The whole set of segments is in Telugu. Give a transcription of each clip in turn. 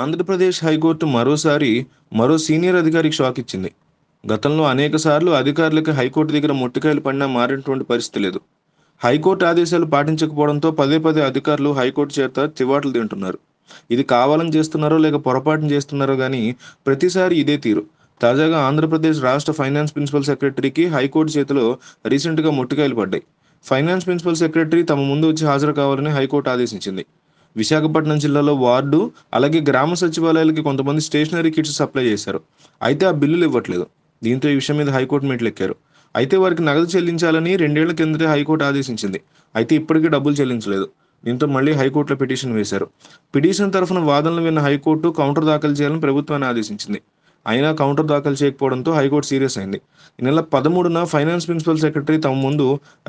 ఆంధ్రప్రదేశ్ హైకోర్టు మరోసారి మరో సీనియర్ అధికారికి షాక్ ఇచ్చింది గతంలో అనేక సార్లు అధికారులకు హైకోర్టు దగ్గర మొట్టికాయలు పడినా మారినటువంటి పరిస్థితి లేదు హైకోర్టు ఆదేశాలు పాటించకపోవడంతో పదే పదే అధికారులు హైకోర్టు చేత చివాట్లు తింటున్నారు ఇది కావాలని చేస్తున్నారో లేక పొరపాటును చేస్తున్నారో కానీ ప్రతిసారి ఇదే తీరు తాజాగా ఆంధ్రప్రదేశ్ రాష్ట్ర ఫైనాన్స్ ప్రిన్సిపల్ సెక్రటరీకి హైకోర్టు చేతిలో రీసెంట్గా మొట్టికాయలు పడ్డాయి ఫైనాన్స్ ప్రిన్సిపల్ సెక్రటరీ తమ ముందు వచ్చి హాజరు కావాలని హైకోర్టు ఆదేశించింది విశాఖపట్నం జిల్లాలో వార్డు అలాగే గ్రామ సచివాలయాలకి కొంతమంది స్టేషనరీ కిట్స్ సప్లై చేశారు అయితే ఆ బిల్లులు ఇవ్వట్లేదు దీంతో ఈ విషయం మీద హైకోర్టు మెట్లెక్కారు అయితే వారికి నగదు చెల్లించాలని రెండేళ్ల కిందటే హైకోర్టు ఆదేశించింది అయితే ఇప్పటికీ డబ్బులు చెల్లించలేదు దీంతో మళ్ళీ హైకోర్టులో పిటిషన్ వేశారు పిటిషన్ తరఫున వాదనలు విన్న హైకోర్టు కౌంటర్ దాఖలు చేయాలని ప్రభుత్వాన్ని ఆదేశించింది అయినా కౌంటర్ దాఖలు చేయకపోవడంతో హైకోర్టు సీరియస్ అయింది ఈ నెల పదమూడున ఫైనాన్స్ ప్రిన్సిపల్ సెక్రటరీ తమ ముందు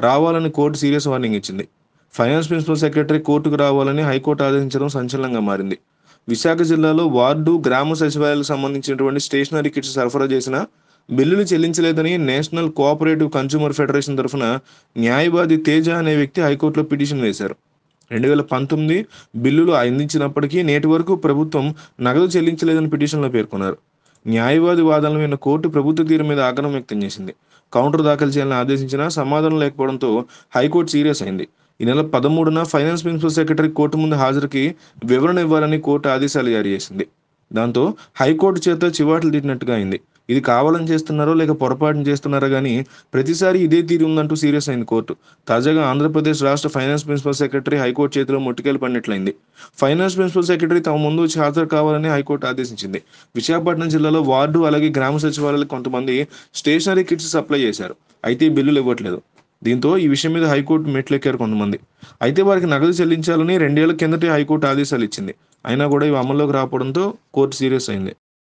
రావాలని కోర్టు సీరియస్ వార్నింగ్ ఇచ్చింది ఫైనాన్స్ ప్రిన్సిపల్ సెక్రటరీ కోర్టుకు రావాలని హైకోర్టు ఆదేశించడం సంచలనంగా మారింది విశాఖ జిల్లాలో వార్డు గ్రామ సచివాలయాలకు సంబంధించినటువంటి స్టేషనరీ కిట్స్ సరఫరా చేసిన బిల్లులు చెల్లించలేదని నేషనల్ కోఆపరేటివ్ కన్సూమర్ ఫెడరేషన్ తరఫున న్యాయవాది తేజ అనే వ్యక్తి హైకోర్టులో పిటిషన్ వేశారు రెండు వేల పంతొమ్మిది బిల్లులు అందించినప్పటికీ నేటి వరకు ప్రభుత్వం నగదు చెల్లించలేదని పిటిషన్లో పేర్కొన్నారు న్యాయవాది వాదనలు విన్న కోర్టు ప్రభుత్వ తీరు మీద ఆగ్రహం వ్యక్తం చేసింది కౌంటర్ దాఖలు చేయాలని ఆదేశించినా సమాధానం లేకపోవడంతో హైకోర్టు సీరియస్ అయింది ఈ నెల పదమూడున ఫైనాన్స్ ప్రిన్సిపల్ సెక్రటరీ కోర్టు ముందు హాజరుకి వివరణ ఇవ్వాలని కోర్టు ఆదేశాలు జారీ చేసింది దాంతో హైకోర్టు చేత చివాట్లు తిట్టినట్టుగా అయింది ఇది కావాలని చేస్తున్నారో లేక పొరపాటును చేస్తున్నారో కానీ ప్రతిసారి ఇదే తీరు ఉందంటూ సీరియస్ అయింది కోర్టు తాజాగా ఆంధ్రప్రదేశ్ రాష్ట్ర ఫైనాన్స్ ప్రిన్సిపల్ సెక్రటరీ హైకోర్టు చేతిలో ముట్టుకెళ్ళి పడినట్లయింది ఫైనాన్స్ ప్రిన్సిపల్ సెక్రటరీ తమ ముందు వచ్చి హాజరు కావాలని హైకోర్టు ఆదేశించింది విశాఖపట్నం జిల్లాలో వార్డు అలాగే గ్రామ సచివాలయాలకు కొంతమంది స్టేషనరీ కిట్స్ సప్లై చేశారు అయితే బిల్లులు ఇవ్వట్లేదు దీంతో ఈ విషయం మీద హైకోర్టు మెట్లెక్కారు కొంతమంది అయితే వారికి నగదు చెల్లించాలని రెండేళ్ల కిందటే హైకోర్టు ఆదేశాలు ఇచ్చింది అయినా కూడా ఇవి అమల్లోకి రాకపోవడంతో కోర్టు సీరియస్ అయింది